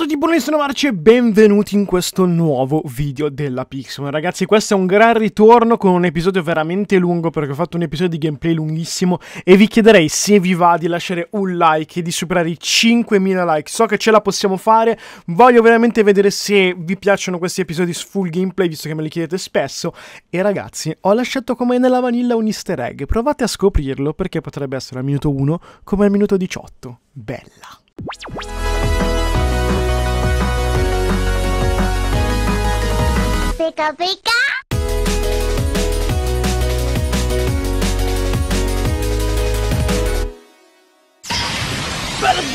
Ciao a tutti, buonissimo Marci e benvenuti in questo nuovo video della Pixel. Ragazzi, questo è un gran ritorno con un episodio veramente lungo perché ho fatto un episodio di gameplay lunghissimo e vi chiederei se vi va di lasciare un like e di superare i 5.000 like. So che ce la possiamo fare, voglio veramente vedere se vi piacciono questi episodi full gameplay visto che me li chiedete spesso. E ragazzi, ho lasciato come nella vanilla un easter egg, provate a scoprirlo perché potrebbe essere al minuto 1 come al minuto 18. Bella! pica pica.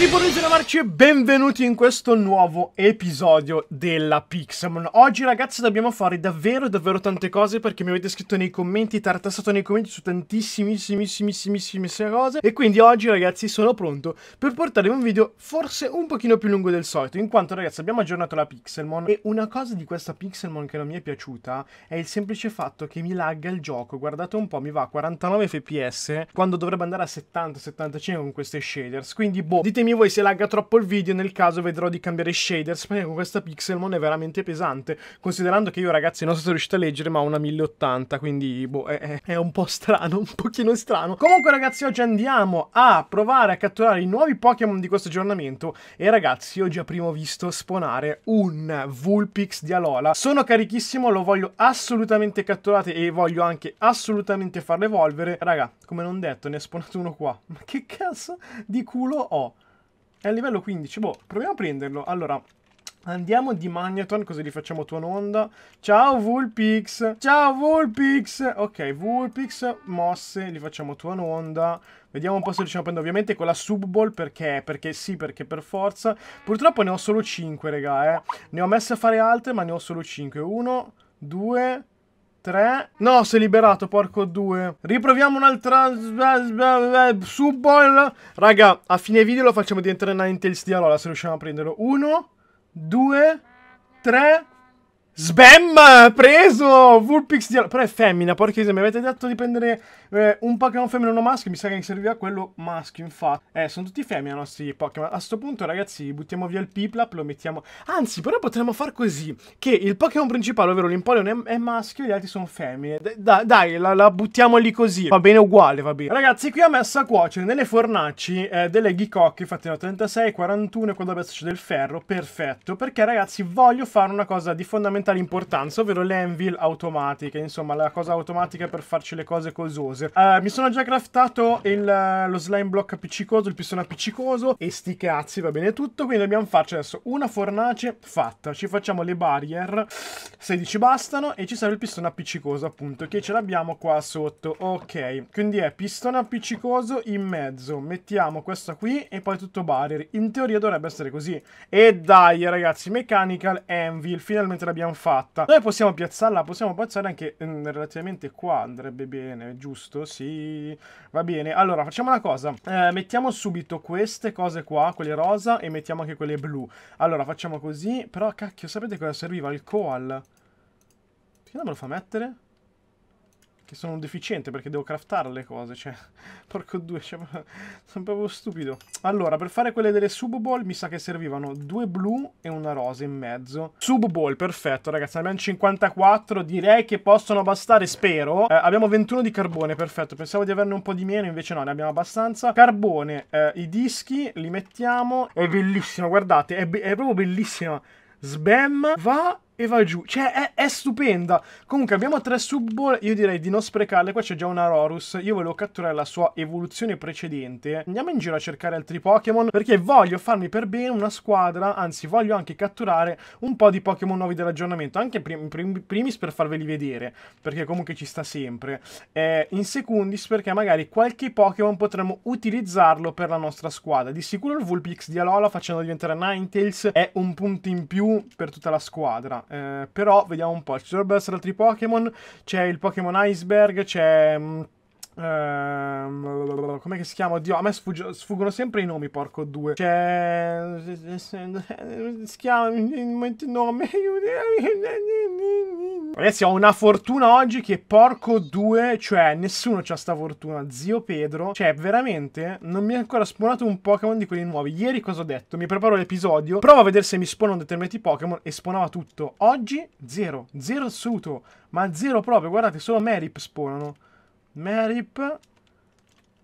tutti, buongiorno Marci e benvenuti in questo nuovo episodio della Pixelmon. Oggi ragazzi dobbiamo fare davvero davvero tante cose perché mi avete scritto nei commenti, tartassato nei commenti su tantissimissimissimissime cose e quindi oggi ragazzi sono pronto per portare un video forse un pochino più lungo del solito in quanto ragazzi abbiamo aggiornato la Pixelmon e una cosa di questa Pixelmon che non mi è piaciuta è il semplice fatto che mi lagga il gioco, guardate un po' mi va a 49 fps quando dovrebbe andare a 70-75 con queste shaders, quindi boh, ditemi voi se lagga troppo il video nel caso vedrò di cambiare shaders perché con questa Pixelmon è veramente pesante considerando che io ragazzi non so se riuscite a leggere ma ho una 1080 quindi boh è, è un po' strano un pochino strano comunque ragazzi oggi andiamo a provare a catturare i nuovi Pokémon di questo aggiornamento e ragazzi oggi abbiamo visto spawnare un Vulpix di Alola sono carichissimo lo voglio assolutamente catturare e voglio anche assolutamente farlo evolvere raga come non detto ne è spawnato uno qua ma che cazzo di culo ho è a livello 15. Boh, proviamo a prenderlo. Allora, Andiamo di Magneton così li facciamo tua onda. Ciao Vulpix! Ciao Vulpix! Ok, Vulpix, mosse, li facciamo tua onda. Vediamo un po' se riusciamo a prendere ovviamente con la Sub Ball perché? Perché sì, perché per forza. Purtroppo ne ho solo 5, raga, eh. Ne ho messe a fare altre, ma ne ho solo 5. 1, 2, 3. 3. No, si è liberato, porco 2. Riproviamo un'altra... Subball. Raga, a fine video lo facciamo diventare Ninetales di Alola, se riusciamo a prenderlo. 1, 2, 3... Sbam! Preso! Vulpix di Alola. Però è femmina, porca miseria, mi avete detto di prendere eh, un Pokémon femmina e uno maschio, mi sa che serviva quello maschio, infatti. Eh, sono tutti femmine i nostri Pokémon. A questo punto, ragazzi, buttiamo via il Piplap, lo mettiamo... Anzi, però potremmo far così, che il Pokémon principale, ovvero l'Impoleon, è, è, maschio e gli altri sono femmine. D dai, la, la, buttiamo lì così. Va bene uguale, va bene. Ragazzi, qui ho messo a cuocere nelle fornaci eh, delle ghicocche fatte da 36, 41 e quando adesso c'è del ferro. Perfetto, perché ragazzi voglio fare una cosa di fondamentale importanza, ovvero l'envil automatica. Insomma, la cosa automatica per farci le cose cosose. Bowser. Uh, eh, mi sono già craftato il, eh, lo slime block appiccicoso, il pistone appiccicoso e sti cazzi, va bene tutto. Quindi dobbiamo farci adesso una fornace fatta. Ci facciamo le barrier, 16 bastano e ci serve il pistone appiccicoso appunto che ce l'abbiamo qua sotto. Ok, quindi è pistone appiccicoso in mezzo. Mettiamo questa qui e poi tutto barrier. In teoria dovrebbe essere così. E dai ragazzi, mechanical anvil, finalmente l'abbiamo fatta. Noi possiamo piazzarla, possiamo piazzare anche mh, mm, relativamente qua, andrebbe bene, giusto giusto? Sì. Va bene, allora facciamo una cosa. Eh, mettiamo subito queste cose qua, quelle rosa, e mettiamo anche quelle blu. Allora, facciamo così. Però, cacchio, sapete cosa serviva? Il koal. Perché non me lo fa mettere? che sono un deficiente perché devo craftare le cose, cioè, porco due, cioè, sono proprio stupido. Allora, per fare quelle delle sub ball mi sa che servivano due blu e una rosa in mezzo. Sub ball, perfetto ragazzi, abbiamo 54, direi che possono bastare, spero. Eh, abbiamo 21 di carbone, perfetto, pensavo di averne un po' di meno, invece no, ne abbiamo abbastanza. Carbone, eh, i dischi, li mettiamo, è bellissimo, guardate, è, be è proprio bellissima. Sbam va e va giù. Cioè, è, è, stupenda. Comunque, abbiamo tre sub Io direi di non sprecarle. Qua c'è già una Rorus. Io volevo catturare la sua evoluzione precedente. Andiamo in giro a cercare altri Pokémon. Perché voglio farmi per bene una squadra. Anzi, voglio anche catturare un po' di Pokémon nuovi dell'aggiornamento. Anche prim prim primis per farveli vedere. Perché comunque ci sta sempre. Eh, in secundis perché magari qualche Pokémon potremmo utilizzarlo per la nostra squadra. Di sicuro il Vulpix di Alola facendo diventare Ninetales è un punto in più per tutta la squadra eh, però vediamo un po', ci dovrebbero essere altri Pokémon, c'è il Pokémon Iceberg, c'è... Mh, mm, ehm, come si chiama? Oddio, a me sfugg- sfuggono sempre i nomi, porco due. C'è... Si chiama... Il nome... Ragazzi, ho una fortuna oggi che porco due, cioè nessuno c'ha sta fortuna. Zio Pedro, cioè veramente non mi è ancora spawnato un Pokémon di quelli nuovi. Ieri cosa ho detto? Mi preparo l'episodio, provo a vedere se mi spawnano determinati Pokémon e spawnava tutto. Oggi zero, zero assoluto, ma zero proprio. Guardate, solo Merip spawnano. Merip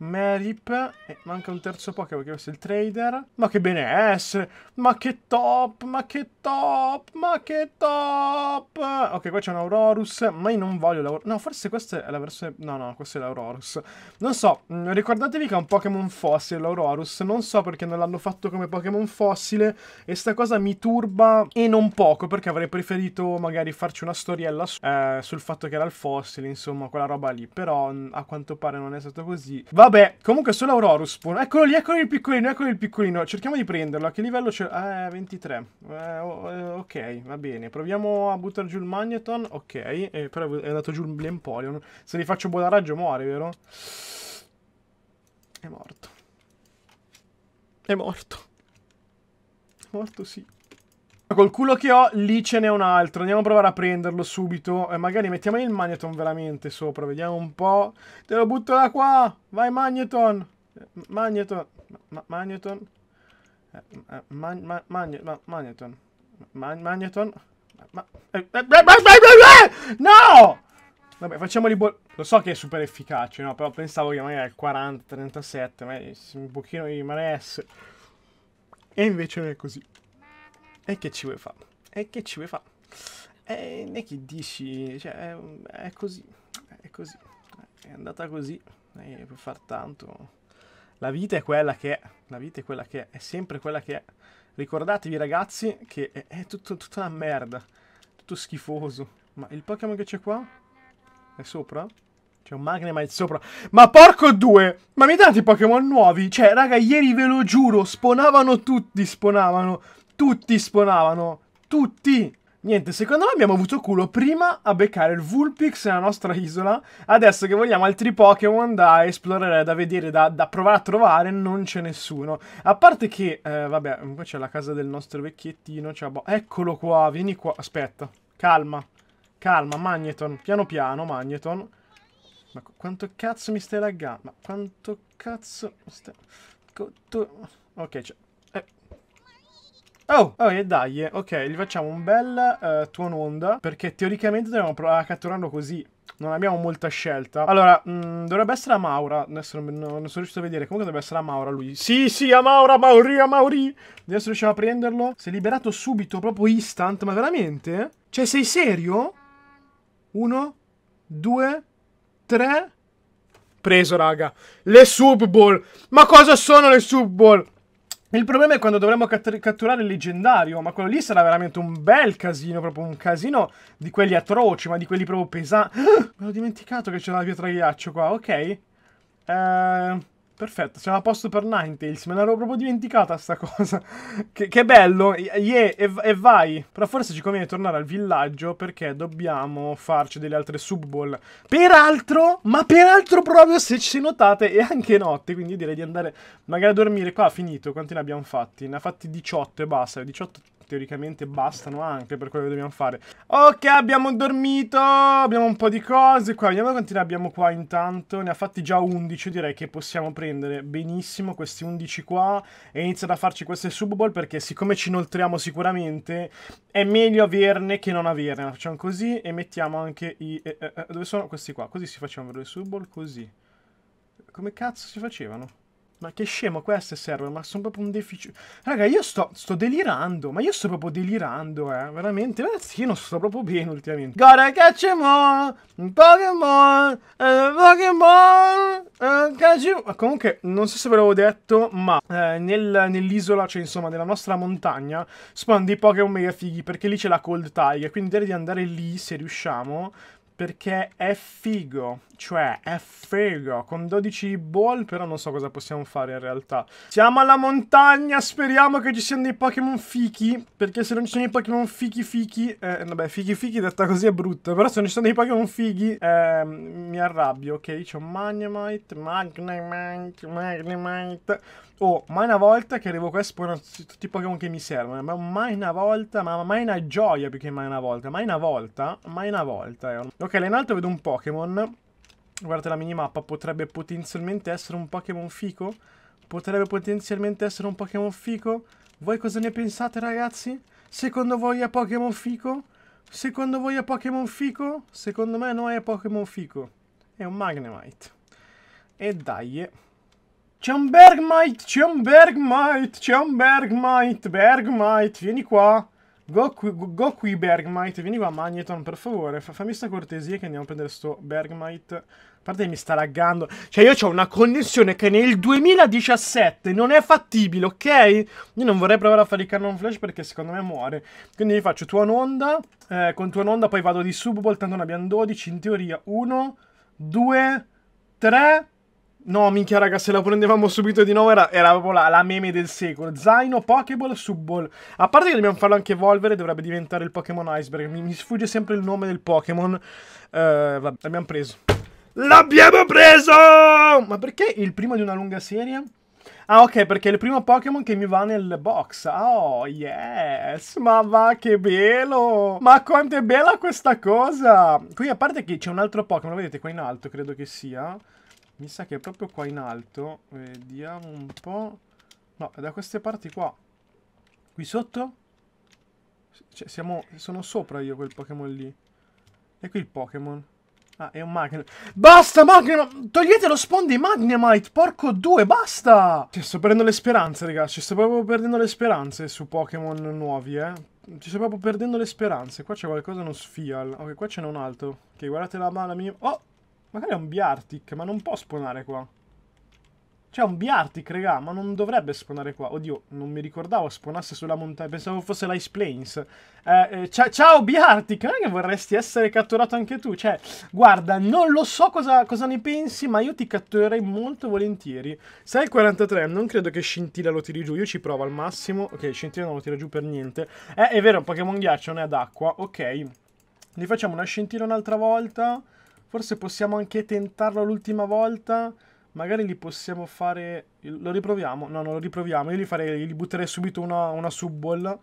Merip. E manca un terzo Pokémon che questo è il trader. Ma che benessere! Ma che top! Ma che top! Ma che top! Ok, qua c'è un Aurorus. Ma io non voglio l'Aurorus. No, forse questa è la versione... No, no, questa è l'Aurorus. Non so, mm, ricordatevi che è un Pokémon fossile l'Aurorus. Non so perché non l'hanno fatto come Pokémon fossile. E sta cosa mi turba e non poco, perché avrei preferito magari farci una storiella eh, sul fatto che era il fossile, insomma, quella roba lì. Però mm, a quanto pare non è stato così. Va Vabbè, comunque solo Aurorus può... Eccolo lì, eccolo il piccolino, eccolo il piccolino. Cerchiamo di prenderlo. A che livello c'è? Eh, 23. Eh, eh, ok, va bene. Proviamo a buttare giù il Magneton. Ok, eh, però è andato giù l'Emporion. Se gli faccio buona raggio muore, vero? È morto. È morto. È morto, sì. Col culo che ho, lì ce n'è un altro. Andiamo a provare a prenderlo subito. E eh, magari mettiamo il Magneton veramente sopra. Vediamo un po'. Te lo butto da qua. Vai Magneton. Magneton. Ma Magneton. Magneton. Magneton. Magneton. no! Vabbè, facciamoli boll... Lo so che è super efficace, no? Però pensavo che magari il 40, 37, ma un pochino di rimanesse. E invece non è così. E che ci vuoi fare? E che ci vuoi fare? E ne che dici, cioè, è, così, è così, è andata così, e per far tanto. La vita è quella che è, la vita è quella che è, è sempre quella che è. Ricordatevi ragazzi che è, è tutto, tutta una merda, tutto schifoso. Ma il Pokémon che c'è qua? È sopra? C'è un Magnemite sopra. Ma porco due! Ma mi date i Pokémon nuovi? Cioè, raga, ieri ve lo giuro, sponavano tutti, sponavano. Tutti spawnavano. Tutti. Niente, secondo me abbiamo avuto culo prima a beccare il Vulpix nella nostra isola. Adesso che vogliamo altri Pokémon da esplorare, da vedere, da, da provare a trovare, non c'è nessuno. A parte che, eh, vabbè, qua c'è la casa del nostro vecchiettino. Cioè, boh, eccolo qua, vieni qua. Aspetta, calma, calma, Magneton. Piano piano, Magneton. Ma quanto cazzo mi stai laggando? Ma quanto cazzo... mi Stai... Ok, cioè, Oh, oh, e dai, eh, ok, gli facciamo un bel uh, eh, tuono onda, perché teoricamente dobbiamo provare a ah, catturarlo così. Non abbiamo molta scelta. Allora, mh, mm, dovrebbe essere a Maura. Adesso non, non, non, sono riuscito a vedere. Comunque dovrebbe essere a Maura lui. Sì, sì, a Maura, Mauri, a Mauri. Adesso riusciamo a prenderlo. Si è liberato subito, proprio instant. Ma veramente? Cioè, sei serio? Uno, due, tre. Preso, raga. Le Sub Bowl. Ma cosa sono le Sub Bowl? Il problema è quando dovremmo catturare il leggendario, ma quello lì sarà veramente un bel casino, proprio un casino di quelli atroci, ma di quelli proprio pesanti. Ah, me l'ho dimenticato che c'era la pietra ghiaccio qua, ok. Ehm... Perfetto, siamo a posto per Ninetales, me l'avevo proprio dimenticata sta cosa. Che, che bello, yeah, e, e, vai. Però forse ci conviene tornare al villaggio perché dobbiamo farci delle altre sub Peraltro, ma peraltro proprio se ci notate è anche notte, quindi io direi di andare magari a dormire. Qua finito, quanti ne abbiamo fatti? Ne ha fatti 18 e basta, 18 teoricamente bastano anche per quello che dobbiamo fare. Ok, abbiamo dormito, abbiamo un po' di cose qua. Vediamo quanti ne abbiamo qua intanto. Ne ha fatti già 11, direi che possiamo prendere benissimo questi 11 qua e iniziare a farci queste sub ball perché siccome ci inoltriamo sicuramente è meglio averne che non averne. facciamo così e mettiamo anche i... Eh, eh, eh dove sono questi qua? Così si facevano le sub ball, così. Come cazzo si facevano? Ma che scemo queste serve, ma sono proprio un deficit. Raga, io sto, sto, delirando, ma io sto proprio delirando, eh. Veramente, ragazzi, io non sto proprio bene ultimamente. Gotta catch em all, Pokémon, eh, Pokémon, eh, catch em all. Comunque, non so se ve l'avevo detto, ma eh, nel, nell'isola, cioè insomma, nella nostra montagna, spawn dei Pokémon mega fighi, perché lì c'è la Cold Tiger, quindi direi di andare lì se riusciamo, perché è figo. Cioè, è fega, con 12 ball, però non so cosa possiamo fare in realtà. Siamo alla montagna, speriamo che ci siano dei Pokémon fichi, perché se non ci sono dei Pokémon fichi fichi... Eh, vabbè, fichi fichi detta così è brutto, però se non ci sono dei Pokémon fighi, eh, mi arrabbio, ok? C'ho Magnemite, Magnemite, Magnemite... Oh, mai una volta che arrivo qua e spawno tutti i Pokémon che mi servono. Ma mai una volta, ma mai una gioia più che mai una volta. Mai una volta, mai una volta. Eh. Ok, là in alto vedo un Pokémon. Guardate la minimappa, potrebbe potenzialmente essere un Pokémon fico? Potrebbe potenzialmente essere un Pokémon fico? Voi cosa ne pensate ragazzi? Secondo voi è Pokémon fico? Secondo voi è Pokémon fico? Secondo me no è Pokémon fico. È un Magnemite. E dai. Eh. C'è un Bergmite, c'è un Bergmite, c'è un Bergmite, Bergmite, vieni qua. Go qui, go qui Bergmite, vieni qua Magneton per favore, fammi sta cortesia che andiamo a prendere sto Bergmite a parte mi sta laggando. Cioè, io ho una connessione che nel 2017 non è fattibile, ok? Io non vorrei provare a fare il cannon flash perché secondo me muore. Quindi gli faccio tua onda. Eh, con tua onda poi vado di subball, tanto ne abbiamo 12. In teoria 1, 2, 3... No, minchia raga, se la prendevamo subito di nuovo era, era proprio la, la, meme del secolo. Zaino, Pokéball, Subball. A parte che dobbiamo farlo anche evolvere, dovrebbe diventare il Pokémon Iceberg. Mi, mi sfugge sempre il nome del Pokémon. Uh, vabbè, l'abbiamo preso. L'abbiamo preso! Ma perché il primo di una lunga serie? Ah, ok, perché è il primo Pokémon che mi va nel box. Oh, yes! Ma va, che bello! Ma quanto è bella questa cosa! Qui, a parte che c'è un altro Pokémon, lo vedete qua in alto, credo che sia. Mi sa che è proprio qua in alto. Vediamo un po'. No, è da queste parti qua. Qui sotto? Cioè, siamo... Sono sopra io quel Pokémon lì. E qui il Pokémon. Ah, è un Magnum. Basta, Magnum! Togliete lo spawn di Magnemite, porco due, basta! Cioè, sto perdendo le speranze, ragazzi. Cioè, sto proprio perdendo le speranze su Pokémon nuovi, eh. Ci sto proprio perdendo le speranze. Qua c'è qualcosa uno Sfial. Ok, qua ce n'è un altro. Ok, guardate la mano mia... Oh! Magari è un Biartic, ma non può spawnare qua. C'è cioè, un Biartic, regà, ma non dovrebbe spawnare qua. Oddio, non mi ricordavo spawnasse sulla montagna. Pensavo fosse l'Ice Plains. Eh, eh, ciao, ciao Biartic, non è che vorresti essere catturato anche tu? Cioè, guarda, non lo so cosa, cosa ne pensi, ma io ti catturerei molto volentieri. Sei il 43, non credo che Scintilla lo tiri giù. Io ci provo al massimo. Ok, Scintilla non lo tira giù per niente. Eh, è vero, Pokémon Ghiaccio non è ad acqua. Ok. gli facciamo una Scintilla un'altra volta. Forse possiamo anche tentarlo l'ultima volta. Magari li possiamo fare... Lo riproviamo? No, non lo riproviamo. Io li farei... Gli butterei subito una, una subball.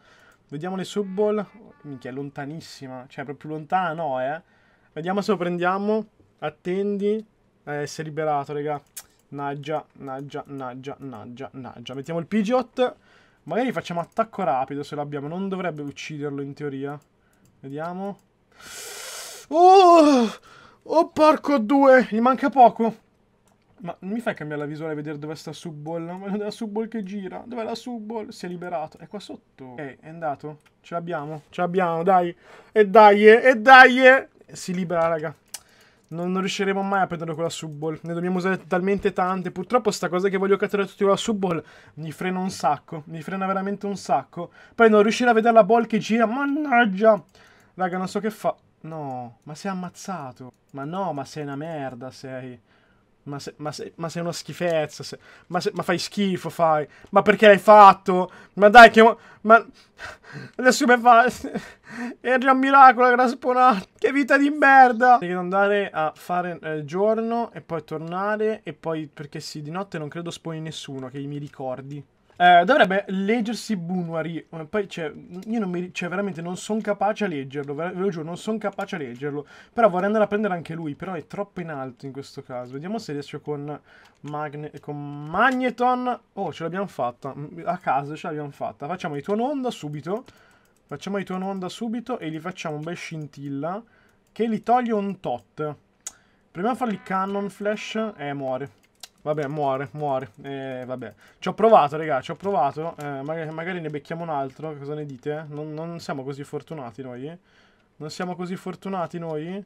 Vediamo le subball. Minchia, è lontanissima. Cioè, è proprio lontana no, eh. Vediamo se lo prendiamo. Attendi. Eh, si è liberato, raga. Naggia, naggia, naggia, naggia, naggia. Mettiamo il pigeot. Magari facciamo attacco rapido se l'abbiamo. Non dovrebbe ucciderlo, in teoria. Vediamo. Oh! Oh, porco due! Gli manca poco. Ma non mi fai cambiare la visuale a vedere dove sta Subball? Non vedo la Subball che gira. Dov'è la Subball? Si è liberato. È qua sotto. Ok, è andato. Ce l'abbiamo. Ce l'abbiamo, dai. E dai, e dai. Si libera, raga. Non, non, riusciremo mai a prenderlo con la subball. Ne dobbiamo usare talmente tante. Purtroppo sta cosa che voglio catturare tutti con la subball mi frena un sacco. Mi frena veramente un sacco. Poi non riuscire a vedere la ball che gira. Mannaggia. Raga, non so che fa. No, ma sei ammazzato. Ma no, ma sei una merda, sei. Ma, se, ma, se, ma sei una schifezza, se, ma, ma, fai schifo, fai, ma perché l'hai fatto? Ma dai che... Ma... Adesso come fa? È già un miracolo che l'ha sponato, che vita di merda! Devi andare a fare eh, giorno e poi tornare e poi, perché sì, di notte non credo sponi nessuno, che mi ricordi. Eh, dovrebbe leggersi Bunuari. Eh, poi, cioè, io non mi, cioè, veramente non sono capace a leggerlo. Ve lo giuro, non sono capace a leggerlo. Però vorrei andare a prendere anche lui. Però è troppo in alto in questo caso. Vediamo se riesco con, Magne con Magneton. Oh, ce l'abbiamo fatta. A caso ce l'abbiamo fatta. Facciamo i tuo onda subito. Facciamo i tuo onda subito e gli facciamo un bel scintilla. Che li toglie un tot. Proviamo a fargli cannon flash. Eh, muore. Vabbè, muore, muore. Eh, vabbè. Ci ho provato, raga, ci ho provato. Eh, magari, magari, ne becchiamo un altro. Cosa ne dite? Non, non siamo così fortunati noi. Non siamo così fortunati noi.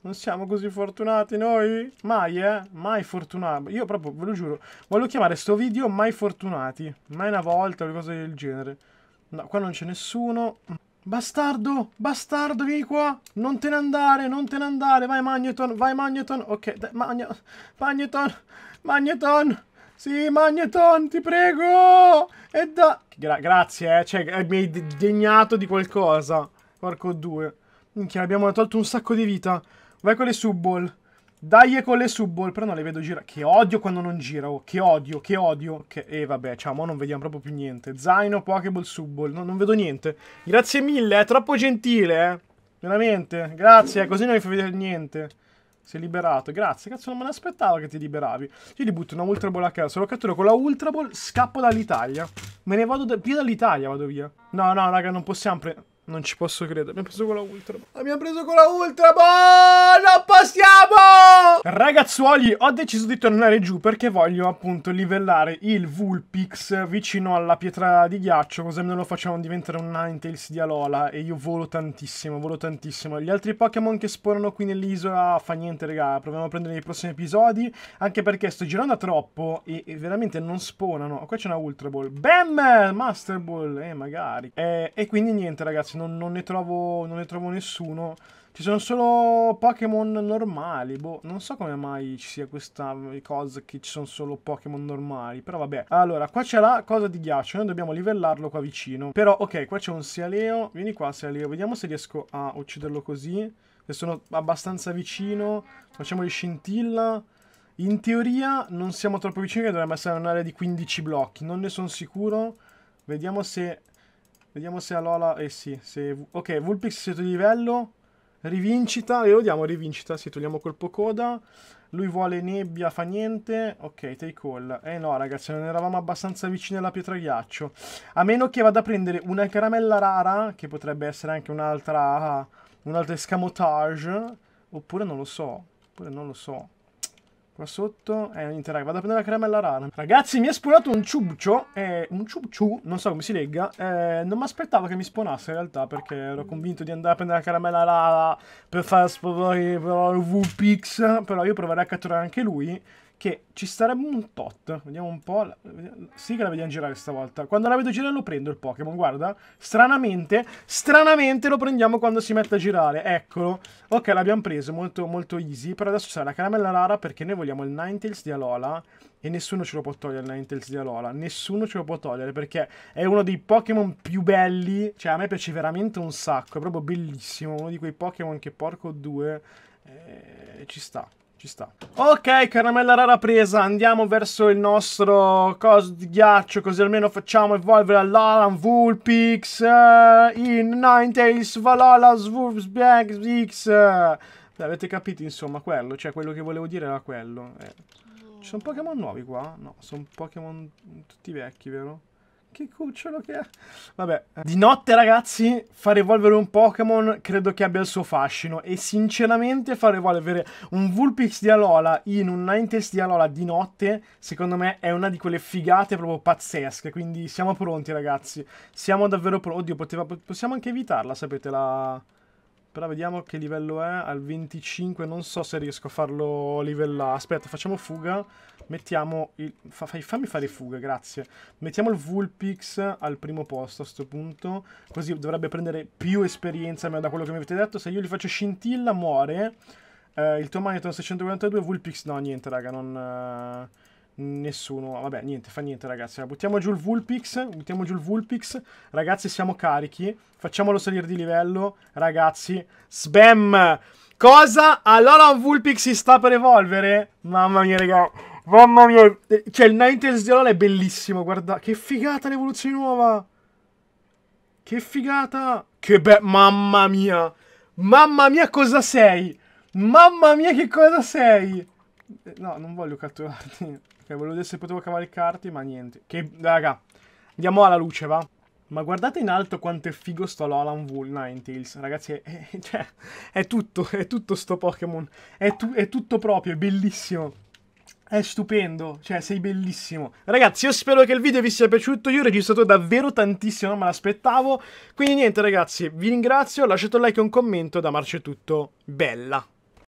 Non siamo così fortunati noi? Mai, eh? Mai fortunati. Io proprio, ve lo giuro, voglio chiamare sto video Mai fortunati. Mai una volta o cose del genere. No, qua non c'è nessuno. Bastardo, bastardo, vieni qua. Non te ne andare, non te ne andare. Vai Magneton, vai Magneton. Ok, Magne Magneton, Magneton. Sì, Magneton, ti prego. E da... Gra grazie, eh. Cioè, eh, mi hai degnato di qualcosa. Porco due. Minchia, abbiamo tolto un sacco di vita. Vai con le subball. Dai con le subball, però non le vedo girare. Che odio quando non gira, oh. Che odio, che odio. Che... E eh, vabbè, ciao, ma non vediamo proprio più niente. Zaino, Pokéball, subball. No, non vedo niente. Grazie mille, è troppo gentile, eh. Veramente, grazie, così non mi fa vedere niente. Si è liberato, grazie, cazzo non me l'aspettavo che ti liberavi. Io gli butto una Ultra Ball a caso, lo catturo con la Ultra Ball, scappo dall'Italia. Me ne vado da... via dall'Italia, vado via. No, no, raga, non possiamo prendere... Non ci posso credere. Abbiamo preso con la ultra. Ball. Abbiamo preso con la ultra. Ball. non possiamo! Ragazzuoli, ho deciso di tornare giù perché voglio appunto livellare il Vulpix vicino alla pietra di ghiaccio. Così me lo facciamo diventare un Ninetales di Alola. E io volo tantissimo, volo tantissimo. Gli altri Pokémon che spawnano qui nell'isola, fa niente, regà. Proviamo a prendere i prossimi episodi. Anche perché sto girando troppo e, e veramente non spawnano. Qua c'è una Ultra Ball. Bam! Master Ball. Eh, magari. Eh, e quindi niente, ragazzi non, non, ne trovo, non ne trovo nessuno. Ci sono solo Pokémon normali, boh, non so come mai ci sia questa cosa che ci sono solo Pokémon normali, però vabbè. Allora, qua c'è la cosa di ghiaccio, noi dobbiamo livellarlo qua vicino. Però, ok, qua c'è un Sialeo, vieni qua Sialeo, vediamo se riesco a ucciderlo così. Se sono abbastanza vicino, facciamo di scintilla. In teoria non siamo troppo vicini, che dovrebbe essere un'area di 15 blocchi, non ne sono sicuro. Vediamo se Vediamo se Alola... Eh sì, se... Ok, Vulpix si di livello. Rivincita, e eh, lo diamo rivincita, sì, togliamo colpo coda. Lui vuole nebbia, fa niente. Ok, take all. Eh no, ragazzi, non eravamo abbastanza vicini alla pietra ghiaccio. A meno che vada a prendere una caramella rara, che potrebbe essere anche un'altra... un altro escamotage. Oppure non lo so. Oppure non lo so. Qua sotto è niente, interact. Vado a prendere la caramella rara. Ragazzi, mi ha spawnato un ciuccio. Eh, un ciucciu, non so come si legga. Eh, non mi aspettavo che mi spawnasse in realtà, perché ero convinto di andare a prendere la caramella rara per far spawnare il VPX. Però io proverei a catturare anche lui che ci starebbe un tot, vediamo un po', sì che la vediamo girare stavolta, quando la vedo girare lo prendo il Pokémon, guarda, stranamente, stranamente lo prendiamo quando si mette a girare, eccolo, ok l'abbiamo preso, molto, molto easy, però adesso c'è la caramella rara perché noi vogliamo il Ninetales di Alola e nessuno ce lo può togliere il Ninetales di Alola, nessuno ce lo può togliere perché è uno dei Pokémon più belli, cioè a me piace veramente un sacco, è proprio bellissimo, uno di quei Pokémon che porco due, eh, ci sta, ci sta. Ok, caramella rara presa. Andiamo verso il nostro coso di ghiaccio. Così almeno facciamo evolvere l'Alan Vulpix, uh, in Ninetales, Valala Swurfsbag, X. Uh. Avete capito, insomma, quello. Cioè, quello che volevo dire era quello. Eh. Ci sono Pokémon nuovi qua? No, sono Pokémon tutti vecchi, vero? Che cucciolo che è. Vabbè. Di notte, ragazzi, far evolvere un Pokémon credo che abbia il suo fascino. E sinceramente far evolvere un Vulpix di Alola in un Ninetales di Alola di notte, secondo me, è una di quelle figate proprio pazzesche. Quindi siamo pronti, ragazzi. Siamo davvero pronti. Oddio, poteva... possiamo anche evitarla, sapete, la... Però vediamo che livello è. Al 25 non so se riesco a farlo livellare. Aspetta, facciamo fuga. Mettiamo il... Fa, fammi fare fuga, grazie. Mettiamo il Vulpix al primo posto a questo punto. Così dovrebbe prendere più esperienza almeno da quello che mi avete detto. Se io gli faccio scintilla muore. Eh, il tuo Maniton 642, Vulpix no, niente raga, non... Eh nessuno. Vabbè, niente, fa niente, ragazzi. Buttiamo giù il Vulpix. Buttiamo giù il Vulpix. Ragazzi, siamo carichi. Facciamolo salire di livello. Ragazzi, spam. Cosa? Allora un Vulpix si sta per evolvere? Mamma mia, raga. Mamma mia. Cioè, il Ninetales di Alola è bellissimo, guarda. Che figata l'evoluzione nuova. Che figata. Che be... Mamma mia. Mamma mia, cosa sei? Mamma mia, che cosa sei? No, non voglio catturarti. Ok, volevo vedere se potevo cavalcarti, ma niente. Che, raga, andiamo alla luce, va? Ma guardate in alto quanto è figo sto Lolan Wool Ninetales, ragazzi, è, è, cioè, è tutto, è tutto sto Pokémon, è, tu, è tutto proprio, è bellissimo. È stupendo, cioè sei bellissimo. Ragazzi, io spero che il video vi sia piaciuto, io ho registrato davvero tantissimo, non me l'aspettavo. Quindi niente ragazzi, vi ringrazio, lasciate un like e un commento, da Marcio è tutto, bella!